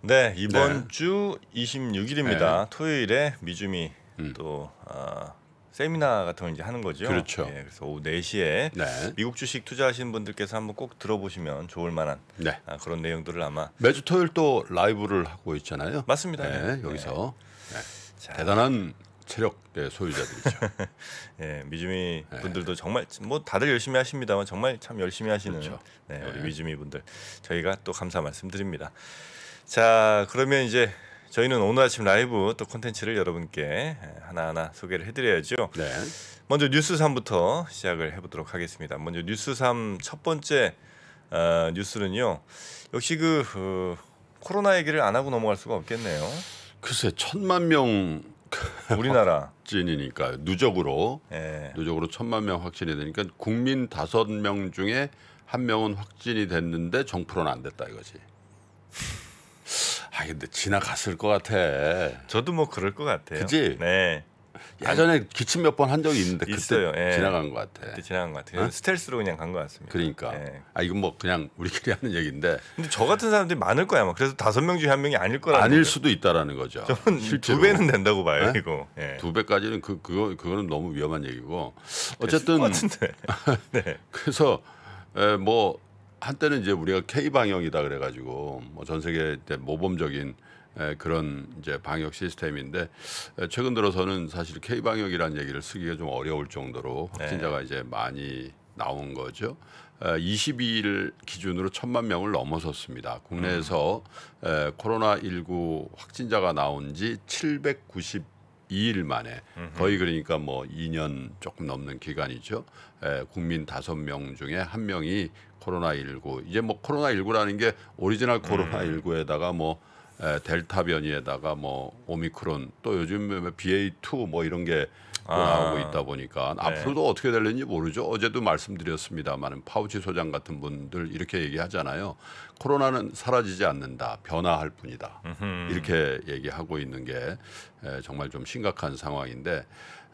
네 이번 네. 주 26일입니다. 네. 토요일에 미주미 음. 또 어, 세미나 같은 걸 이제 하는 거죠. 그렇죠. 예, 그래서 오후 4시에 네. 미국 주식 투자하시는 분들께서 한번 꼭 들어보시면 좋을 만한 네. 아, 그런 내용들을 아마 매주 토요일 또 라이브를 하고 있잖아요. 맞습니다. 네, 네. 여기서 대단한 체력 소유자들이죠. 예, 네, 미주미 분들도 네. 정말 뭐 다들 열심히 하십니다만 정말 참 열심히 하시는 그렇죠. 네, 우리 네. 미주미 분들 저희가 또 감사 말씀드립니다. 자, 그러면 이제 저희는 오늘 아침 라이브 또 콘텐츠를 여러분께 예, 하나하나 소개를 해드려야죠. 네. 먼저 뉴스 3부터 시작을 해보도록 하겠습니다. 먼저 뉴스 3첫 번째 어, 뉴스는요. 역시 그 어, 코로나 얘기를 안 하고 넘어갈 수가 없겠네요. 글쎄 천만 명 우리나라 확진이니까 누적으로 네. 누적으로 천만 명 확진이 되니까 국민 다섯 명 중에 한 명은 확진이 됐는데 정프로는 안 됐다 이거지. 아 근데 지나갔을 것 같아. 저도 뭐 그럴 것 같아요. 그지? 네. 예전에 기침 몇 번 한 적이 있는데 그때 어요 예. 지나간 것 같아. 그때 지나간 것 같아요. 어? 스텔스로 그냥 간 것 같습니다. 그러니까. 예. 아 이건 뭐 그냥 우리끼리 하는 얘기인데. 근데 저 같은 사람들이 많을 거야 아 그래서 다섯 명 중에 한 명이 아닐 거라 아닐 거죠. 수도 있다라는 거죠. 저는 실제로. 두 배는 된다고 봐요 네? 이거. 예. 두 배까지는 그 그거 그거는 너무 위험한 얘기고. 네, 어쨌든. 네. 그래서 에, 뭐 한때는 이제 우리가 K 방역이다 그래가지고 뭐 전 세계 모범적인 에, 그런 이제 방역 시스템인데 최근 들어서는 사실 K 방역이라는 얘기를 쓰기가 좀 어려울 정도로 확진자가 네. 이제 많이 나온 거죠. 22일 기준으로 천만 명을 넘어섰습니다. 국내에서 음. 코로나 19 확진자가 나온 지 792일 만에 거의 그러니까 뭐 2년 조금 넘는 기간이죠. 에, 국민 5명 중에 한명이 코로나 19 이제 뭐 코로나 19라는 게 오리지널 음. 코로나 19에다가 뭐 에, 델타 변이에다가 뭐 오미크론 또 요즘 BA2 뭐, 뭐 이런 게 아, 나오고 있다 보니까 네. 앞으로도 어떻게 될는지 모르죠. 어제도 말씀드렸습니다만은 파우치 소장 같은 분들 이렇게 얘기하잖아요. 코로나는 사라지지 않는다, 변화할 뿐이다. 으흠. 이렇게 얘기하고 있는 게 에, 정말 좀 심각한 상황인데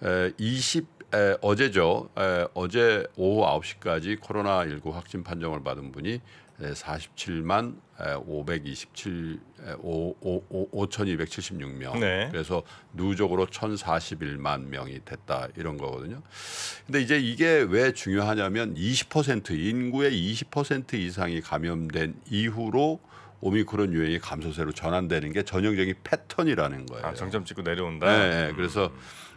에, 20 에, 어제죠. 에, 어제 오후 9시까지 코로나19 확진 판정을 받은 분이 에, 47만 에, 527 5,276명. 네. 그래서 누적으로 1,041만 명이 됐다 이런 거거든요. 근데 이제 이게 왜 중요하냐면 20% 인구의 20% 이상이 감염된 이후로 오미크론 유행이 감소세로 전환되는 게 전형적인 패턴이라는 거예요. 아, 정점 찍고 내려온다. 네, 네. 음. 그래서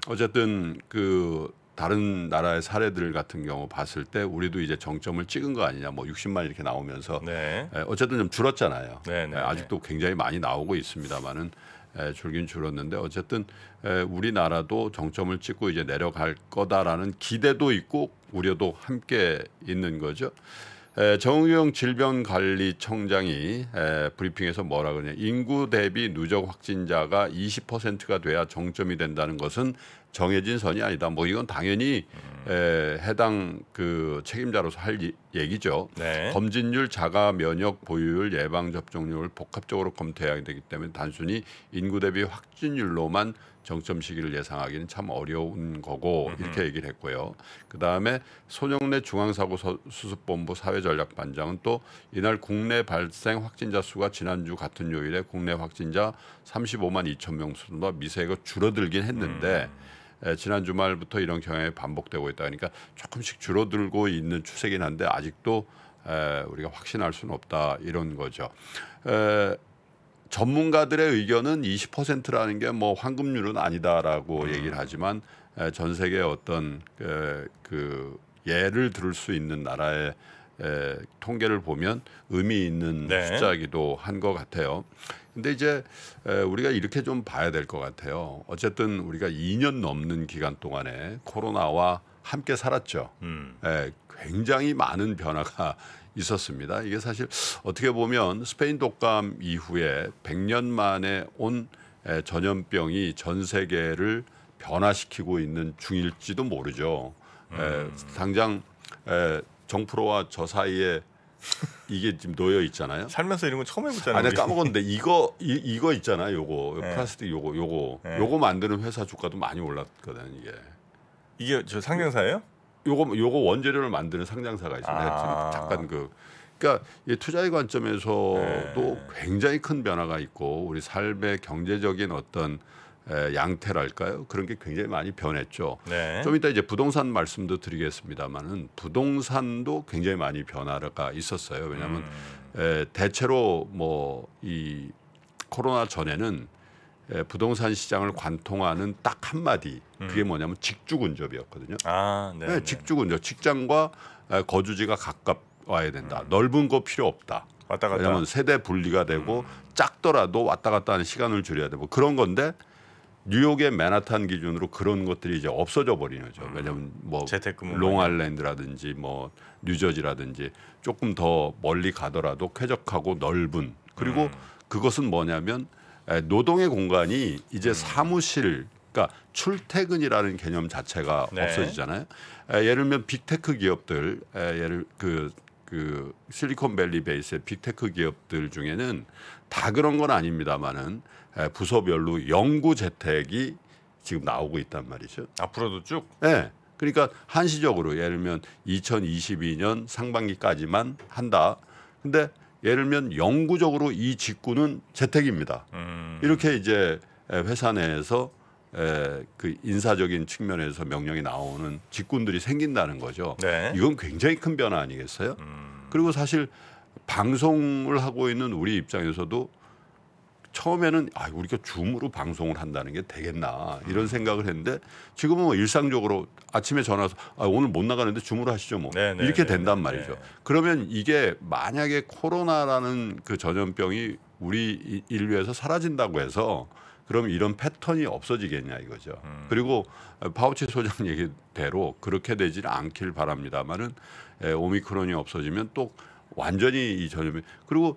어쨌든 그 다른 나라의 사례들 같은 경우 봤을 때 우리도 이제 정점을 찍은 거 아니냐 뭐 60만 이렇게 나오면서 네. 예, 어쨌든 좀 줄었잖아요. 네, 네, 예, 아직도 네. 굉장히 많이 나오고 있습니다만은 예, 줄긴 줄었는데 어쨌든 에, 우리나라도 정점을 찍고 이제 내려갈 거다라는 기대도 있고 우려도 함께 있는 거죠. 에, 정우영 질병관리청장이 에, 브리핑에서 뭐라 그러냐 인구 대비 누적 확진자가 20%가 돼야 정점이 된다는 것은 정해진 선이 아니다. 뭐 이건 당연히 음. 에, 해당 그 책임자로서 할 이, 얘기죠. 네. 검진율, 자가 면역 보유율, 예방 접종률을 복합적으로 검토해야 되기 때문에 단순히 인구 대비 확진율로만 정점 시기를 예상하기는 참 어려운 거고 음흠. 이렇게 얘기를 했고요. 그 다음에 소영래 중앙사고 수습본부 사회전략반장은 또 이날 국내 발생 확진자 수가 지난주 같은 요일에 국내 확진자 35만 2천 명 수준과 미세가 줄어들긴 했는데. 음. 예, 지난 주말부터 이런 경향이 반복되고 있다 그러니까 조금씩 줄어들고 있는 추세긴 한데 아직도 예, 우리가 확신할 수는 없다 이런 거죠. 예, 전문가들의 의견은 20%라는 게 뭐 황금률은 아니다라고 음. 얘기를 하지만 전 세계 어떤 그 예를 들을 수 있는 나라의 통계를 보면 의미 있는 네. 숫자이기도 한 것 같아요. 근데 이제 우리가 이렇게 좀 봐야 될 것 같아요. 어쨌든 우리가 2년 넘는 기간 동안에 코로나와 함께 살았죠. 음. 굉장히 많은 변화가 있었습니다. 이게 사실 어떻게 보면 스페인 독감 이후에 100년 만에 온 전염병이 전 세계를 변화시키고 있는 중일지도 모르죠. 음. 에, 당장 에, 정프로와 저 사이에 이게 지금 놓여 있잖아요. 살면서 이런 건 처음 해보잖아요. 아니 까먹었는데 이거 이, 이거 있잖아. 요거 요 네. 플라스틱 요거 요거 네. 요거 만드는 회사 주가도 많이 올랐거든 이게. 이게 저 상장사예요? 요거 요거 원재료를 만드는 상장사가 있어요. 네, 아. 잠깐 그 그러니까 투자의 관점에서도 네. 굉장히 큰 변화가 있고 우리 삶의 경제적인 어떤 양태랄까요? 그런 게 굉장히 많이 변했죠. 네. 좀 이따 이제 부동산 말씀도 드리겠습니다만은 부동산도 굉장히 많이 변화가 있었어요. 왜냐하면 음. 대체로 뭐 이 코로나 전에는 부동산 시장을 관통하는 딱 한마디 그게 음. 뭐냐면 직주근접이었거든요. 아, 네, 네, 네. 직주근접 직장과 거주지가 가깝와야 된다. 음. 넓은 거 필요 없다. 왜냐하면 세대 분리가 되고 음. 작더라도 왔다 갔다 하는 시간을 줄여야 되고 그런 건데 뉴욕의 맨하탄 기준으로 그런 것들이 이제 없어져 버리는 거죠. 음. 왜냐하면 뭐롱아랜드라든지뭐 뉴저지라든지 조금 더 멀리 가더라도 쾌적하고 넓은 그리고 음. 그것은 뭐냐면 노동의 공간이 이제 음. 사무실 그러니까 출퇴근이라는 개념 자체가 네. 없어지잖아요. 예를 들면 빅테크 기업들 예를 그그 실리콘밸리 베이스의 빅테크 기업들 중에는 다 그런 건 아닙니다만은 부서별로 연구 재택이 지금 나오고 있단 말이죠. 앞으로도 쭉. 네. 그러니까 한시적으로 예를 들면 2022년 상반기까지만 한다. 근데 예를 들면 영구적으로 이 직구는 재택입니다. 음. 이렇게 이제 회사 내에서 에, 그 인사적인 측면에서 명령이 나오는 직군들이 생긴다는 거죠. 네. 이건 굉장히 큰 변화 아니겠어요? 음. 그리고 사실 방송을 하고 있는 우리 입장에서도 처음에는 아 우리가 줌으로 방송을 한다는 게 되겠나 이런 음. 생각을 했는데 지금은 뭐 일상적으로 아침에 전화서 해아 오늘 못 나가는데 줌으로 하시죠 뭐 네네, 네, 이렇게 네, 된단 네, 말이죠. 네네. 그러면 이게 만약에 코로나라는 그 전염병이 우리 인류에서 사라진다고 해서 그럼 이런 패턴이 없어지겠냐 이거죠. 음. 그리고 파우치 소장 얘기대로 그렇게 되질 않길 바랍니다만은 오미크론이 없어지면 또 완전히 이 전염이 그리고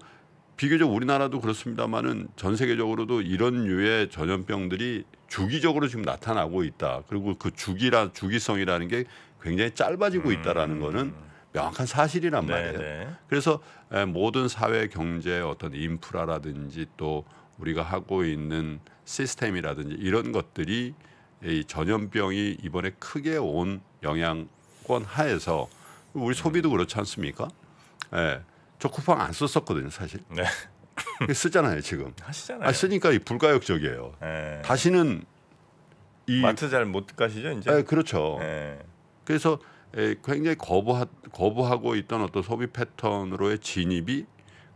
비교적 우리나라도 그렇습니다만은 전 세계적으로도 이런 류의 전염병들이 주기적으로 지금 나타나고 있다. 그리고 그 주기라 주기성이라는 게 굉장히 짧아지고 음. 있다라는 음. 거는 명확한 사실이란 네, 말이에요. 네. 그래서 모든 사회 경제 어떤 인프라라든지 또 우리가 하고 있는 시스템이라든지 이런 것들이 이 전염병이 이번에 크게 온 영향권 하에서 우리 소비도 음. 그렇지 않습니까? 예. 네. 저 쿠팡 안 썼었거든요, 사실. 네. 쓰잖아요, 지금. 하시잖아요. 아, 쓰니까 이 불가역적이에요. 네. 다시는 이 마트 잘 못 가시죠, 이제? 네, 그렇죠. 네. 그래서 굉장히 거부하, 거부하고 있던 어떤 소비 패턴으로의 진입이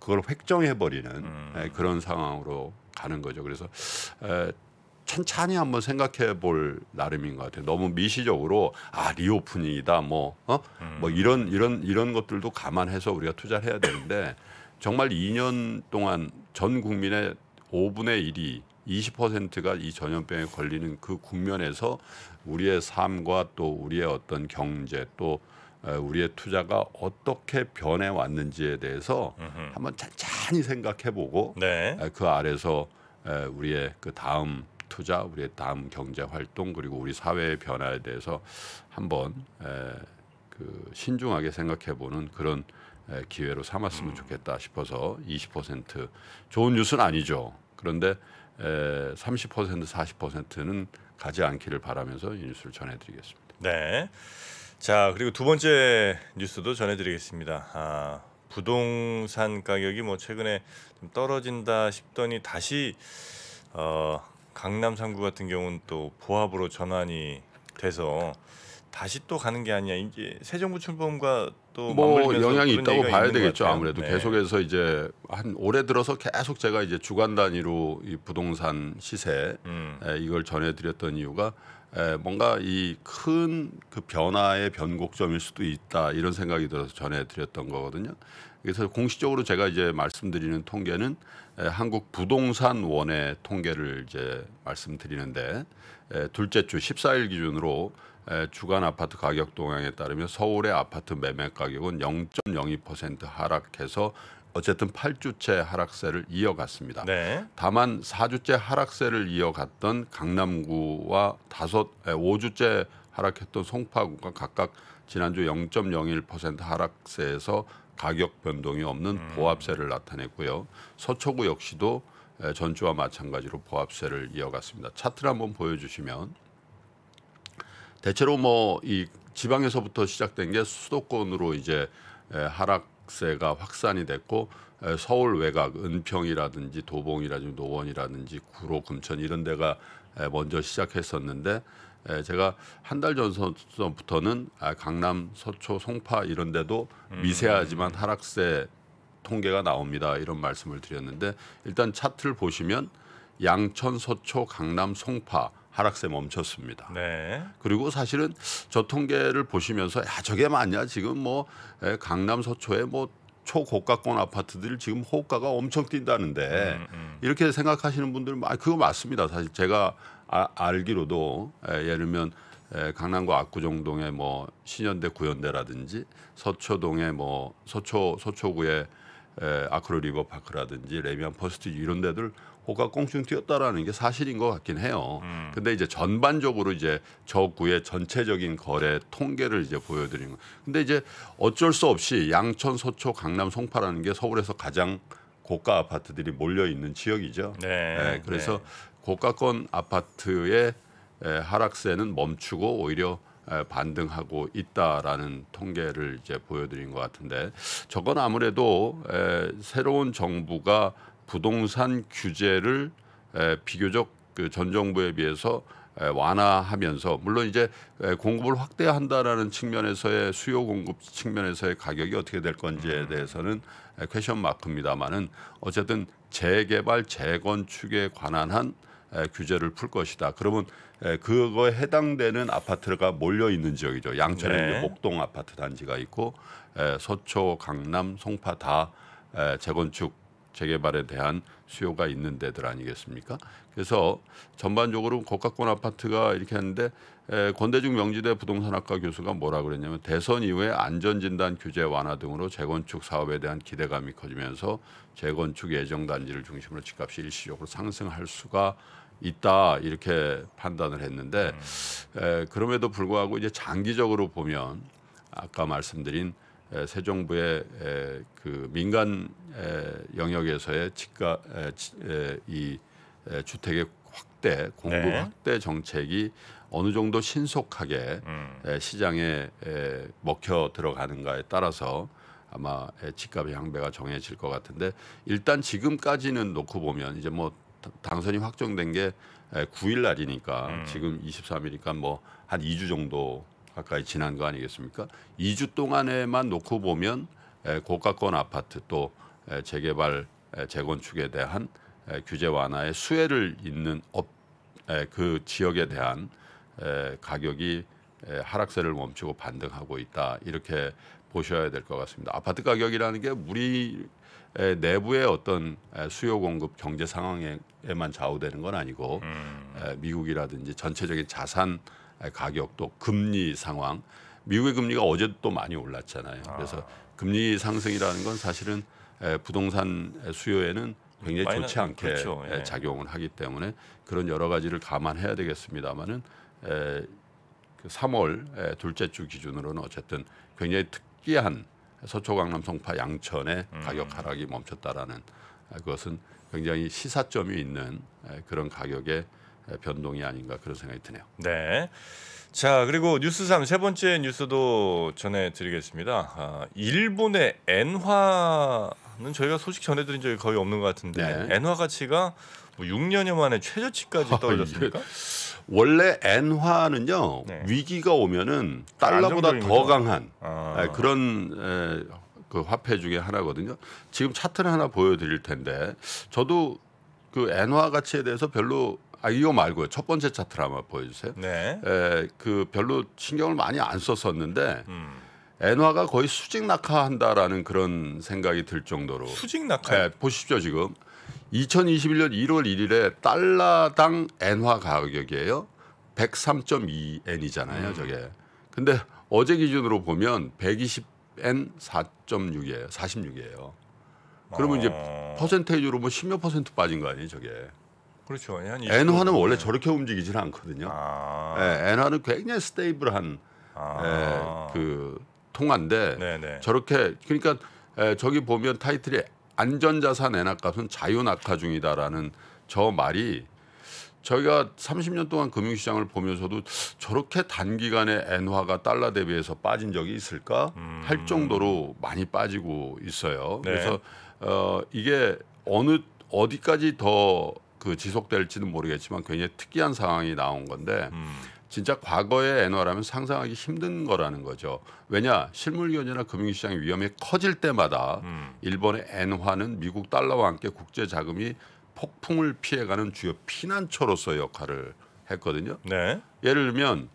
그걸 획정해 버리는 음. 예, 그런 상황으로 가는 거죠. 그래서 에, 천천히 한번 생각해 볼 나름인 것 같아요. 너무 미시적으로 아 리오프닝이다 뭐어뭐 어? 음. 뭐 이런 이런 이런 것들도 감안해서 우리가 투자를 해야 되는데 정말 2년 동안 전 국민의 5분의 1이 20%가 이 전염병에 걸리는 그 국면에서 우리의 삶과 또 우리의 어떤 경제 또 어, 우리의 투자가 어떻게 변해 왔는지에 대해서 음흠. 한번 찬찬히 생각해보고 네. 어, 그 아래서 어, 우리의 그 다음 투자, 우리의 다음 경제 활동 그리고 우리 사회의 변화에 대해서 한번 그 신중하게 생각해보는 그런 기회로 삼았으면 음. 좋겠다 싶어서 20% 좋은 뉴스는 아니죠. 그런데 30% 40%는 가지 않기를 바라면서 이 뉴스를 전해드리겠습니다. 네. 자 그리고 두 번째 뉴스도 전해드리겠습니다. 아, 부동산 가격이 뭐 최근에 좀 떨어진다 싶더니 다시 어, 강남 3구 같은 경우는 또 보합으로 전환이 돼서 다시 또 가는 게아니냐이제새 정부 출범과 또뭐 영향이 있다고 봐야 되겠죠. 아무래도 네. 계속해서 이제 한 올해 들어서 계속 제가 이제 주간 단위로 이 부동산 시세 음. 이걸 전해드렸던 이유가 에, 뭔가 이 큰 그 변화의 변곡점일 수도 있다 이런 생각이 들어서 전해드렸던 거거든요. 그래서 공식적으로 제가 이제 말씀드리는 통계는 에, 한국 부동산원의 통계를 이제 말씀드리는데 에, 둘째 주 14일 기준으로 에, 주간 아파트 가격 동향에 따르면 서울의 아파트 매매 가격은 0.02% 하락해서 어쨌든 8주째 하락세를 이어갔습니다. 네. 다만 4주째 하락세를 이어갔던 강남구와 다섯 5주째 하락했던 송파구가 각각 지난주 0.01% 하락세에서 가격 변동이 없는 음. 보합세를 나타냈고요. 서초구 역시도 전주와 마찬가지로 보합세를 이어갔습니다. 차트를 한번 보여주시면 대체로 뭐 이 지방에서부터 시작된 게 수도권으로 이제 하락 세가 확산이 됐고 서울 외곽 은평이라든지 도봉이라든지 노원이라든지 구로 금천 이런 데가 먼저 시작했었는데 제가 한 달 전부터는 아, 강남 서초 송파 이런 데도 음. 미세하지만 하락세 통계가 나옵니다 이런 말씀을 드렸는데 일단 차트를 보시면 양천 서초 강남 송파 하락세 멈췄습니다. 네. 그리고 사실은 저 통계를 보시면서 야 저게 맞냐 지금 뭐 예, 강남 서초에 뭐 초고가권 아파트들 지금 호가가 엄청 뛴다는데 음, 음. 이렇게 생각하시는 분들 아 그거 맞습니다. 사실 제가 아, 알기로도 예, 예를 들면 예, 강남구 압구정동의 뭐 신현대 구현대라든지 서초동의 뭐 서초 서초구의 에, 예, 아크로 리버파크라든지 레미안 퍼스트 이런 데들 호가공충 뛰었다라는 게 사실인 것 같긴 해요. 음. 근데 이제 전반적으로 이제 저 구의 전체적인 거래 통계를 이제 보여드리는 거. 근데 이제 어쩔 수 없이 양천, 서초 강남, 송파라는 게 서울에서 가장 고가 아파트들이 몰려 있는 지역이죠. 네. 네 그래서 네. 고가권 아파트의 하락세는 멈추고 오히려 반등하고 있다라는 통계를 이제 보여드린 것 같은데 저건 아무래도 새로운 정부가 부동산 규제를 비교적 그 전 정부에 비해서 완화하면서 물론 이제 공급을 확대한다라는 측면에서의 수요 공급 측면에서의 가격이 어떻게 될 건지에 음. 대해서는 에, 퀘션 마크입니다만은 어쨌든 재개발 재건축에 관한 한 규제를 풀 것이다. 그러면 그거에 해당되는 아파트가 몰려 있는 지역이죠. 양천에 네. 목동 아파트 단지가 있고 서초, 강남, 송파 다 재건축 재개발에 대한 수요가 있는 데들 아니겠습니까? 그래서 전반적으로 고가권 아파트가 이렇게 했는데 에, 권대중 명지대 부동산학과 교수가 뭐라 그랬냐면 대선 이후에 안전진단 규제 완화 등으로 재건축 사업에 대한 기대감이 커지면서 재건축 예정 단지를 중심으로 집값이 일시적으로 상승할 수가 있다 이렇게 판단을 했는데 음. 에, 그럼에도 불구하고 이제 장기적으로 보면 아까 말씀드린 새 정부의 그 민간 영역에서의 집값 이 주택의 확대 공급 네. 확대 정책이 어느 정도 신속하게 음. 시장에 먹혀 들어가는가에 따라서 아마 집값의 향배가 정해질 것 같은데 일단 지금까지는 놓고 보면 이제 뭐 당선이 확정된 게 9일 날이니까 음. 지금 23일이니까 뭐 한 2주 정도 가까이 지난 거 아니겠습니까? 2주 동안에만 놓고 보면 고가권 아파트 또 재개발 재건축에 대한 규제 완화의 수혜를 입는 업, 그 지역에 대한 가격이 하락세를 멈추고 반등하고 있다 이렇게 보셔야 될 것 같습니다. 아파트 가격이라는 게 우리 내부의 어떤 수요 공급 경제 상황에만 좌우되는 건 아니고 음. 미국이라든지 전체적인 자산 가격 또 금리 상황 미국의 금리가 어제도 또 많이 올랐잖아요. 그래서 아. 금리 상승이라는 건 사실은 부동산 수요에는 굉장히 마이너, 좋지 않게 그렇죠. 예. 작용을 하기 때문에 그런 여러 가지를 감안해야 되겠습니다마는그 3월 둘째 주 기준으로는 어쨌든 굉장히 특이한 서초 강남 송파 양천의 음. 가격 하락이 멈췄다라는 아, 그것은 굉장히 시사점이 있는 그런 가격에 변동이 아닌가 그런 생각이 드네요. 네. 자 그리고 뉴스 3세 번째 뉴스도 전해드리겠습니다. 아, 일본의 엔화는 저희가 소식 전해드린 적이 거의 없는 것 같은데 네. 엔화 가치가 뭐 6년여 만에 최저치까지 아, 떨어졌습니까? 원래 엔화는요 네. 위기가 오면은 달러보다 더 강한 아. 예, 그런 에, 예, 그 화폐 중에 하나거든요. 지금 차트를 하나 보여드릴 텐데 저도 그 엔화 가치에 대해서 별로 아 이거 말고요. 첫 번째 차트를 한번 보여주세요. 네. 에, 그 별로 신경을 많이 안 썼었는데 음. 엔화가 거의 수직 낙하한다라는 그런 생각이 들 정도로 수직 낙하. 네, 보십시오 지금 2021년 1월 1일에 달러당 엔화 가격이에요. 103.2엔이잖아요, 음. 저게. 근데 어제 기준으로 보면 120엔 4.6이에요. 46이에요. 그러면 어... 이제 퍼센테이지로 뭐 10몇 퍼센트 빠진 거 아니에요, 저게. 그렇죠. 엔화는 원래 네. 저렇게 움직이지는 않거든요. 아. 예, 엔화는 굉장히 스테이블한 아. 예, 그 통화인데 네네. 네. 저렇게 그러니까 예, 저기 보면 타이틀이 안전자산 엔화값은 자유낙하 중이다라는 저 말이 저희가 30년 동안 금융시장을 보면서도 저렇게 단기간에 엔화가 달러 대비해서 빠진 적이 있을까 음. 할 정도로 많이 빠지고 있어요. 네. 그래서 어, 이게 어느 어디까지 더그 지속될지는 모르겠지만 굉장히 특이한 상황이 나온 건데 음. 진짜 과거의 엔화라면 상상하기 힘든 거라는 거죠. 왜냐 실물견이나 금융시장의 위험이 커질 때마다 음. 일본의 엔화는 미국 달러와 함께 국제 자금이 폭풍을 피해가는 주요 피난처로서 역할을 했거든요. 네. 예를 들면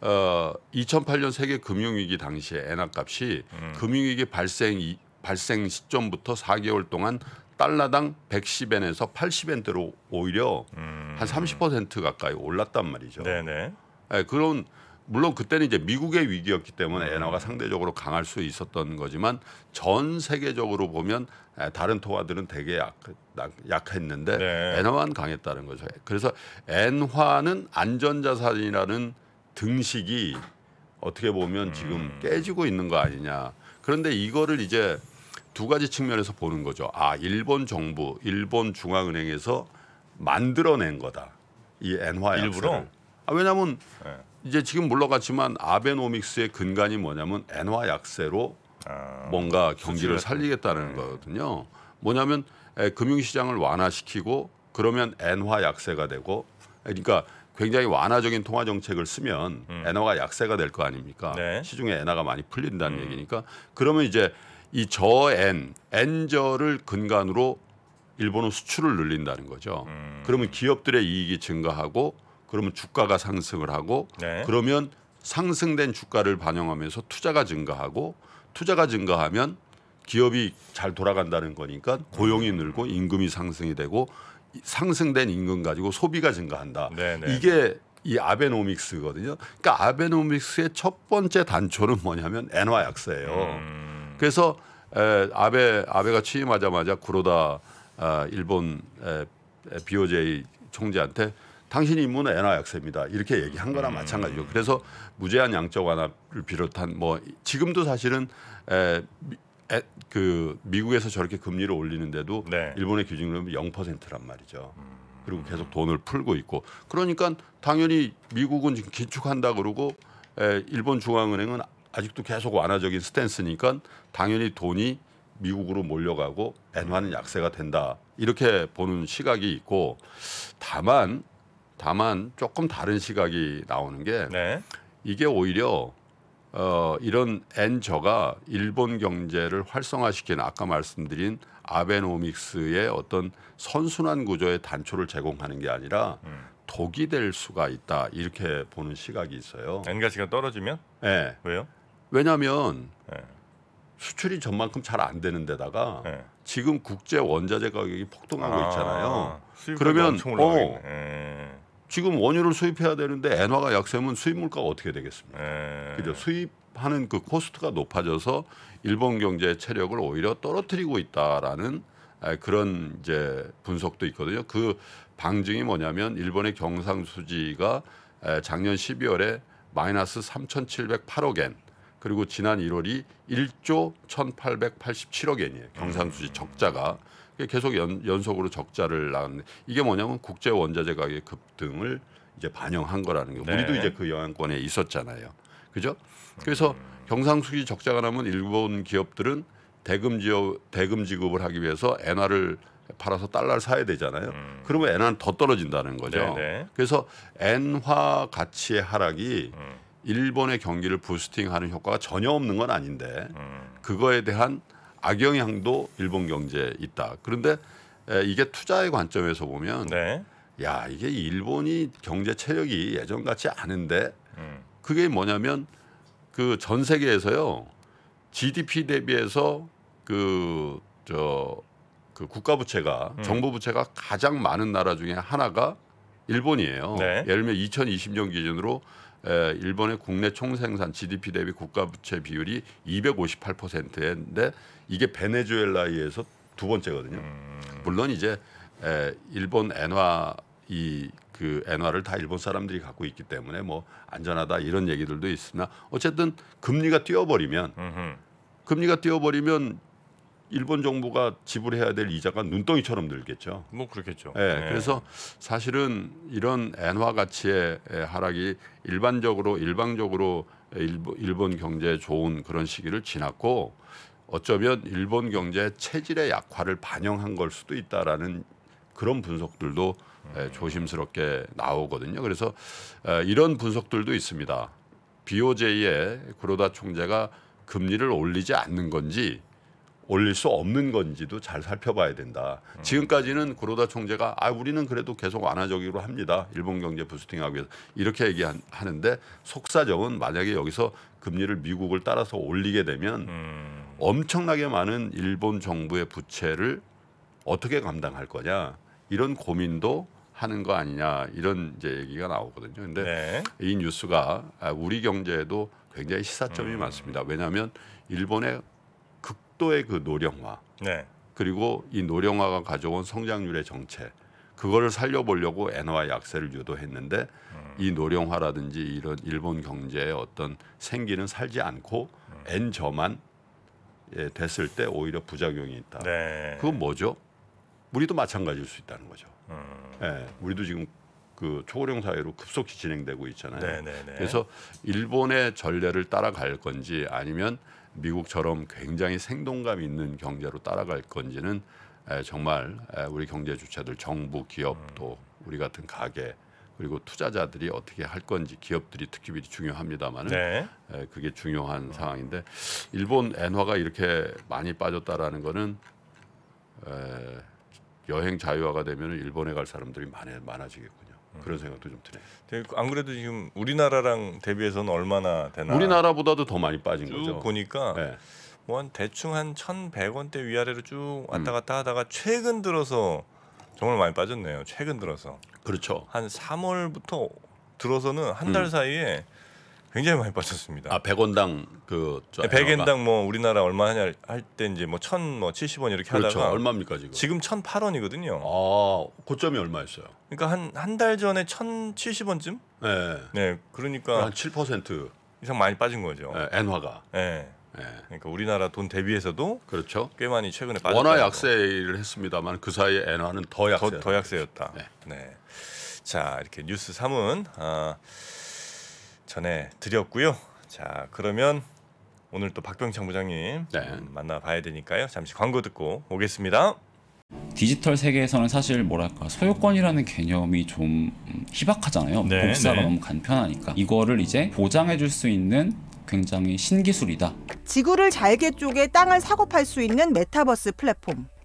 어, 2008년 세계 금융위기 당시에 엔화값이 음. 금융위기 발생 이, 발생 시점부터 4개월 동안 달러당 110엔에서 80엔대로 오히려 음. 한30% 가까이 올랐단 말이죠. 네네. 네, 그런 물론 그때는 이제 미국의 위기였기 때문에 음. 엔화가 상대적으로 강할 수 있었던 거지만 전 세계적으로 보면 예, 다른 통화들은 되게 약, 약했는데 네. 엔화만 강했다는 거죠. 그래서 엔화는 안전자산이라는 등식이 어떻게 보면 지금 음. 깨지고 있는 거 아니냐. 그런데 이거를 이제 두 가지 측면에서 보는 거죠. 아, 일본 정부, 일본 중앙은행에서 만들어낸 거다. 이 엔화 일부러. 아, 왜냐하면 네. 이제 지금 물러갔지만 아베노믹스의 근간이 뭐냐면 엔화 약세로 아, 뭔가 경기를 살리겠다는 네. 거거든요. 뭐냐면 에, 금융시장을 완화시키고 그러면 엔화 약세가 되고 그러니까 굉장히 완화적인 통화 정책을 쓰면 음. 엔화가 약세가 될 거 아닙니까? 네. 시중에 엔화가 많이 풀린다는 음. 얘기니까 그러면 이제 이 저엔 엔저를 근간으로 일본은 수출을 늘린다는 거죠. 음. 그러면 기업들의 이익이 증가하고 그러면 주가가 상승을 하고 네. 그러면 상승된 주가를 반영하면서 투자가 증가하고 투자가 증가하면 기업이 잘 돌아간다는 거니까 고용이 음. 늘고 임금이 상승이 되고 상승된 임금 가지고 소비가 증가한다. 네네. 네. 이게 이 아베노믹스거든요. 그러니까 아베노믹스의 첫 번째 단초는 뭐냐면 엔화 약세예요. 음. 그래서 에, 아베 아베가 취임하자마자 구로다 아, 일본 에, 에, BOJ 총재한테 당신 임무는 엔화 약세입니다. 이렇게 얘기한 거랑 음. 마찬가지죠. 그래서 무제한 양적 완화를 비롯한 뭐 지금도 사실은 에, 에, 그 미국에서 저렇게 금리를 올리는데도 네. 일본의 기준금리 0%란 말이죠. 음. 그리고 계속 돈을 풀고 있고 그러니까 당연히 미국은 지금 긴축한다 그러고 에, 일본 중앙은행은 아직도 계속 완화적인 스탠스니까 당연히 돈이 미국으로 몰려가고 엔화는 약세가 된다 이렇게 보는 시각이 있고 다만 다만 조금 다른 시각이 나오는 게 네. 이게 오히려 어, 이런 엔저가 일본 경제를 활성화시키는 아까 말씀드린 아베노믹스의 어떤 선순환 구조의 단초를 제공하는 게 아니라 음. 독이 될 수가 있다 이렇게 보는 시각이 있어요. 엔가치가 떨어지면? 네. 왜요? 왜냐하면 네. 수출이 전만큼 잘 안 되는 데다가 네. 지금 국제 원자재 가격이 폭등하고 아, 있잖아요. 그러면 어, 네. 지금 원유를 수입해야 되는데 엔화가 약세면 수입 물가가 어떻게 되겠습니까? 그죠? 수입하는 그 코스트가 높아져서 일본 경제 체력을 오히려 떨어뜨리고 있다라는 아, 그런 이제 분석도 있거든요. 그 방증이 뭐냐면 일본의 경상수지가 작년 12월에 마이너스 3,708억 엔 그리고 지난 1월이 1조 1,887억 엔이에요. 경상수지 적자가 계속 연, 연속으로 적자를 나왔는데 이게 뭐냐면 국제 원자재 가격 급등을 이제 반영한 거라는 게 우리도 네. 이제 그 영향권에 있었잖아요. 그죠? 그래서 경상수지 적자가 나면 일본 기업들은 대금 지역 대금 지급을 하기 위해서 엔화를 팔아서 달러를 사야 되잖아요. 음. 그러면 엔화는 더 떨어진다는 거죠. 네네. 네. 그래서 엔화 가치의 하락이 음. 일본의 경기를 부스팅하는 효과가 전혀 없는 건 아닌데 음. 그거에 대한 악영향도 일본 경제에 있다. 그런데 이게 투자의 관점에서 보면 네. 야 이게 일본이 경제 체력이 예전 같지 않은데 음. 그게 뭐냐면 그 전 세계에서요 GDP 대비해서 그 저그 그 국가 부채가 음. 정부 부채가 가장 많은 나라 중에 하나가 일본이에요. 네. 예를 들면 2020년 기준으로 에, 일본의 국내 총생산 GDP 대비 국가 부채 비율이 258%인데 이게 베네수엘라에서 두 번째거든요. 음. 물론 이제 에, 일본 엔화 이 그 엔화를 다 일본 사람들이 갖고 있기 때문에 뭐 안전하다 이런 얘기들도 있으나 어쨌든 금리가 뛰어버리면 음흠. 금리가 뛰어버리면 일본 정부가 지불해야 될 이자가 눈덩이처럼 늘겠죠. 뭐 그렇겠죠. 예, 네. 그래서 사실은 이런 엔화 가치의 하락이 일반적으로 일방적으로 일본, 일본 경제에 좋은 그런 시기를 지났고 어쩌면 일본 경제 체질의 약화를 반영한 걸 수도 있다라는 그런 분석들도 음. 조심스럽게 나오거든요. 그래서 이런 분석들도 있습니다. BOJ의 구로다 총재가 금리를 올리지 않는 건지 올릴 수 없는 건지도 잘 살펴봐야 된다. 음. 지금까지는 구로다 총재가 아 우리는 그래도 계속 완화적으로 합니다. 일본 경제 부스팅하기 위해서 이렇게 얘기하는데 속사정은 만약에 여기서 금리를 미국을 따라서 올리게 되면 음. 엄청나게 많은 일본 정부의 부채를 어떻게 감당할 거냐 이런 고민도 하는 거 아니냐 이런 이제 얘기가 나오거든요. 근데 네. 이 뉴스가 아, 우리 경제에도 굉장히 시사점이 음. 많습니다. 왜냐하면 일본의 속도의 그 노령화 네. 그리고 이 노령화가 가져온 성장률의 정체 그거를 살려보려고 엔화 약세를 유도했는데 음. 이 노령화라든지 이런 일본 경제의 어떤 생기는 살지 않고 엔 음. 저만 예, 됐을 때 오히려 부작용이 있다. 네. 그건 뭐죠? 우리도 마찬가지일 수 있다는 거죠. 음. 예, 우리도 지금 그 초고령 사회로 급속히 진행되고 있잖아요. 네네네. 네, 네. 그래서 일본의 전례를 따라갈 건지 아니면 미국처럼 굉장히 생동감 있는 경제로 따라갈 건지는 정말 우리 경제 주체들 정부 기업 음. 또 우리 같은 가게 그리고 투자자들이 어떻게 할 건지 기업들이 특히히 중요합니다만은 네. 그게 중요한 상황인데 일본 엔화가 이렇게 많이 빠졌다라는 거는 에, 여행 자유화가 되면 일본에 갈 사람들이 많아, 많아지겠군요. 음. 그런 생각도 좀 드네요. 그 안 그래도 지금 우리나라랑 대비해서는 얼마나 되나? 우리나라보다도 더 많이 빠진 거죠. 보니까 네. 뭐한 대충 한 천백 원대 위아래로 쭉 음. 왔다 갔다 하다가 최근 들어서 정말 많이 빠졌네요. 최근 들어서. 그렇죠. 한 3월부터 들어서는 한달 음. 사이에 굉장히 많이 빠졌습니다. 아 100원당 그 100엔당 뭐 우리나라 얼마 하냐 할때 이제 뭐1 0 70원 이렇게 그렇죠. 하다가 얼마입니까 지금? 지금 1008원이거든요. 아, 고점이 얼마였어요? 그러니까 한 한 달 전에 1070원쯤? 네. 네. 그러니까 한7% 이상 많이 빠진 거죠. 네, 엔화가. 네. 네. 그러니까 우리나라 돈 대비해서도 그렇죠. 꽤 많이 최근에 빠졌다. 원화 약세를 했습니다만 그 사이에 엔화는 더 약세. 더, 더 약세였다. 네. 네. 자, 이렇게 뉴스 3은 아 어, 전해 드렸고요. 자 그러면 오늘 또 박병창 부장님 네. 만나봐야 되니까요. 잠시 광고 듣고 오겠습니다. 디지털 세계에서는 사실 뭐랄까 소유권이라는 개념이 좀 희박하잖아요. 네, 복사가 네. 너무 간편하니까 이거를 이제 보장해줄 수 있는 굉장히 신기술이다. 지구를 잘게 쪼개 땅을 사고 팔 수 있는 메타버스 플랫폼.